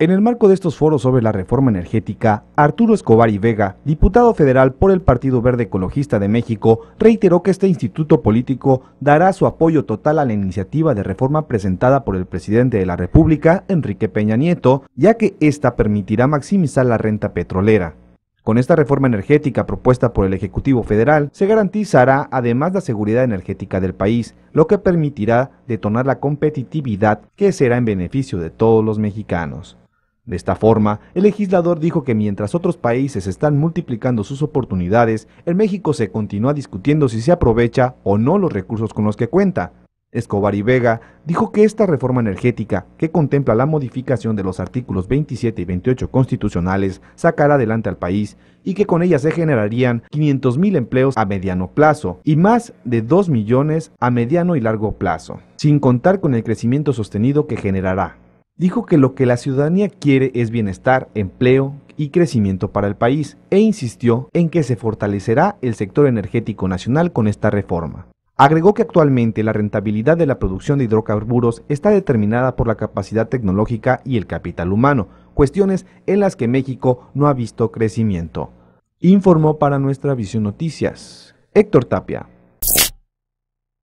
En el marco de estos foros sobre la reforma energética, Arturo Escobar y Vega, diputado federal por el Partido Verde Ecologista de México, reiteró que este instituto político dará su apoyo total a la iniciativa de reforma presentada por el presidente de la República, Enrique Peña Nieto, ya que ésta permitirá maximizar la renta petrolera. Con esta reforma energética propuesta por el Ejecutivo Federal, se garantizará además la seguridad energética del país, lo que permitirá detonar la competitividad que será en beneficio de todos los mexicanos. De esta forma, el legislador dijo que mientras otros países están multiplicando sus oportunidades, el México se continúa discutiendo si se aprovecha o no los recursos con los que cuenta. Escobar y Vega dijo que esta reforma energética, que contempla la modificación de los artículos 27 y 28 constitucionales, sacará adelante al país y que con ella se generarían 500.000 empleos a mediano plazo y más de 2 millones a mediano y largo plazo, sin contar con el crecimiento sostenido que generará. Dijo que lo que la ciudadanía quiere es bienestar, empleo y crecimiento para el país e insistió en que se fortalecerá el sector energético nacional con esta reforma. Agregó que actualmente la rentabilidad de la producción de hidrocarburos está determinada por la capacidad tecnológica y el capital humano, cuestiones en las que México no ha visto crecimiento. Informó para nuestra Visión Noticias Héctor Tapia.